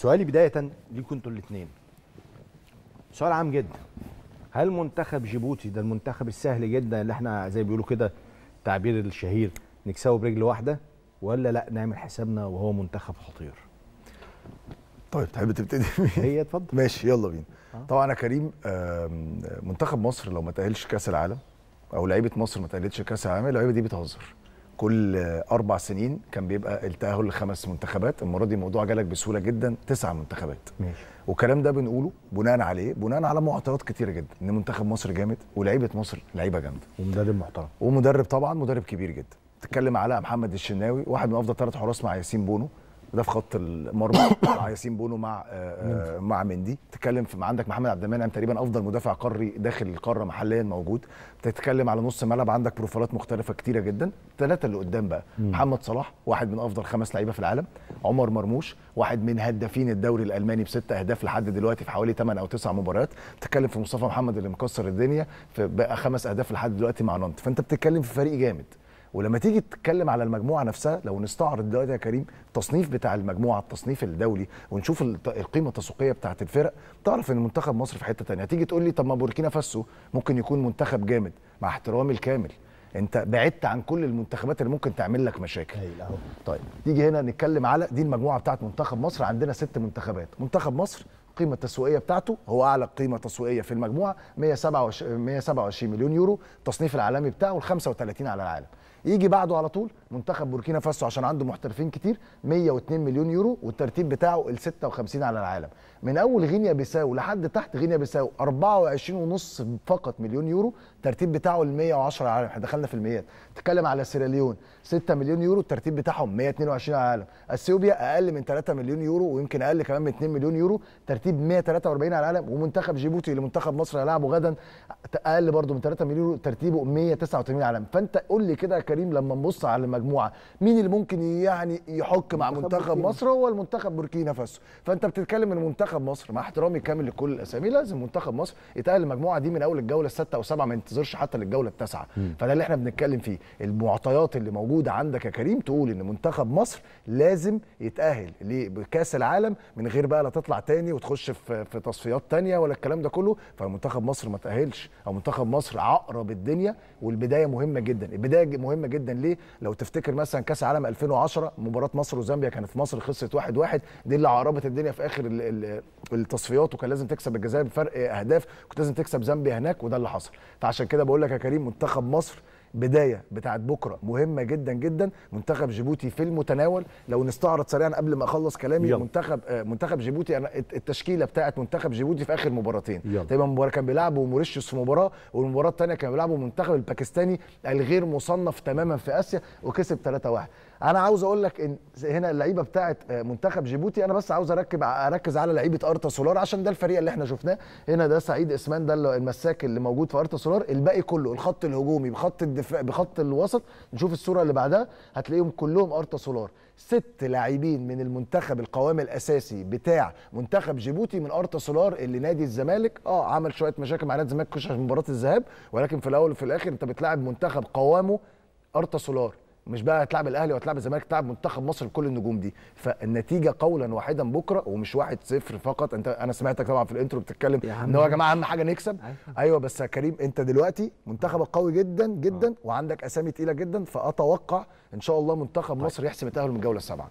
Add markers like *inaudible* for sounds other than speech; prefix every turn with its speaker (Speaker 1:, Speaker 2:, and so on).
Speaker 1: سؤالي بدايه ليكم انتوا الاثنين سؤال عام جدا هل منتخب جيبوتي ده المنتخب السهل جدا اللي احنا زي بيقولوا كده التعبير الشهير نكسبه برجل واحده ولا لا نعمل حسابنا وهو منتخب خطير طيب تحب تبتدي *laughs* هي اتفضل ماشي يلا بينا آه. طبعا يا كريم منتخب مصر لو ما تاهلش كاس العالم او لعيبه مصر ما تاهلتش كاس العالم اللعيبه دي بتهزر كل اربع سنين كان بيبقى التاهل لخمس منتخبات المره دي الموضوع جالك بسهوله جدا تسع منتخبات ماشي والكلام ده بنقوله بناء على ايه بناء على معطيات كتيره جدا ان منتخب مصر جامد ولعيبه مصر لعيبه جامده ومدرب محترم ومدرب طبعا مدرب كبير جدا تتكلم على محمد الشناوي واحد من افضل ثلاث حراس مع ياسين بونو ده في خط المرمى *coughs* مع ياسين بونو مع آه، آه، مع مندي تتكلم في عندك محمد عبد المنعم تقريبا افضل مدافع قاري داخل القاره محليا موجود تتكلم على نص ملعب عندك بروفايلات مختلفه كتيره جدا الثلاثه اللي قدام بقى مم. محمد صلاح واحد من افضل خمس لعيبه في العالم عمر مرموش واحد من هدافين الدوري الالماني بست اهداف لحد دلوقتي في حوالي 8 او 9 مباريات تتكلم في مصطفى محمد اللي مكسر الدنيا في بقى خمس اهداف لحد دلوقتي مع نانت فانت بتتكلم في فريق جامد ولما تيجي تتكلم على المجموعه نفسها لو نستعرض دلوقتي يا كريم التصنيف بتاع المجموعه التصنيف الدولي ونشوف القيمه التسويقيه بتاعه الفرق تعرف ان منتخب مصر في حته ثانيه تيجي تقول لي طب ما بوركينا فاسو ممكن يكون منتخب جامد مع احترامي الكامل انت بعدت عن كل المنتخبات اللي ممكن تعمل لك مشاكل إيه، طيب تيجي هنا نتكلم على دي المجموعه بتاعه منتخب مصر عندنا ست منتخبات منتخب مصر القيمه التسويقيه بتاعته هو اعلى قيمه تسويقيه في المجموعه 127 127 مليون يورو التصنيف العالمي بتاعه ال35 على العالم يجي بعده على طول منتخب بوركينا فاسو عشان عنده محترفين كتير 102 مليون يورو والترتيب بتاعه ال 56 على العالم من اول غينيا بيساو لحد تحت غينيا بيساو 24.5 فقط مليون يورو الترتيب بتاعه ال 110 على العالم احنا دخلنا في المئات تتكلم على سيراليون 6 مليون يورو الترتيب بتاعهم 122 على العالم اثيوبيا اقل من 3 مليون يورو ويمكن اقل كمان من 2 مليون يورو ترتيب ترتيب 143 على العالم ومنتخب جيبوتي اللي منتخب مصر هيلعبه غدا اقل برده من 3 مليون ترتيبه 189 على العالم فانت قول لي كده يا كريم لما نبص على المجموعه مين اللي ممكن يعني يحك مع منتخب, منتخب مصر هو المنتخب بوركينا فاسو فانت بتتكلم ان منتخب مصر مع احترامي كامل لكل الاسامي لازم منتخب مصر يتاهل المجموعه دي من اول الجوله السادسه وسبعه ما ينتظرش حتى للجوله التاسعه فده اللي احنا بنتكلم فيه المعطيات اللي موجوده عندك يا كريم تقول ان منتخب مصر لازم يتاهل لكاس العالم من غير بقى لا تطلع تاني وتخ تخش في في تصفيات تانية ولا الكلام ده كله فمنتخب مصر ما تاهلش او منتخب مصر عقرب الدنيا والبدايه مهمه جدا البدايه مهمه جدا ليه لو تفتكر مثلا كاس عالم 2010 مباراه مصر وزامبيا كانت في مصر خسرت 1-1 دي اللي عقربت الدنيا في اخر التصفيات وكان لازم تكسب الجزائر بفرق اهداف كنت لازم تكسب زامبيا هناك وده اللي حصل فعشان كده بقول لك يا كريم منتخب مصر بدايه بتاعت بكره مهمه جدا جدا منتخب جيبوتي في المتناول لو نستعرض سريعا قبل ما اخلص كلامي يلا. منتخب آه، منتخب جيبوتي انا التشكيله بتاعت منتخب جيبوتي في اخر مباراتين تقريبا مباراه كان بيلعبوا موريشيوس في مباراه والمباراه الثانيه كان بيلعبوا المنتخب الباكستاني الغير مصنف تماما في اسيا وكسب 3-1 انا عاوز اقول لك ان هنا اللعيبه بتاعه آه، منتخب جيبوتي انا بس عاوز اركب اركز على لعيبه ارتا سولار عشان ده الفريق اللي احنا شفناه هنا ده سعيد اسمان ده المساك اللي موجود في ارتا سولار الباقي كله الخط الهجومي بخط الدفاع بخط الوسط نشوف الصوره اللي بعدها هتلاقيهم كلهم ارتا سولار ست لاعبين من المنتخب القوام الاساسي بتاع منتخب جيبوتي من ارتا سولار اللي نادي الزمالك اه عمل شويه مشاكل مع نادي الزمالك في مباراه الذهاب ولكن في الاول وفي الاخر انت بتلاعب منتخب قوامه ارتا سولار مش بقى هتلعب الاهلي وهتلعب الزمالك تلعب منتخب مصر بكل النجوم دي فالنتيجه قولا واحدا بكره ومش 1-0 فقط انت انا سمعتك طبعا في الانترو بتتكلم ان هو يا جماعه اهم حاجه نكسب أيوة. ايوه بس يا كريم انت دلوقتي منتخبك قوي جدا جدا آه. وعندك اسامي تقيله جدا فاتوقع ان شاء الله منتخب طيب. مصر يحسم التاهل من الجوله السابعه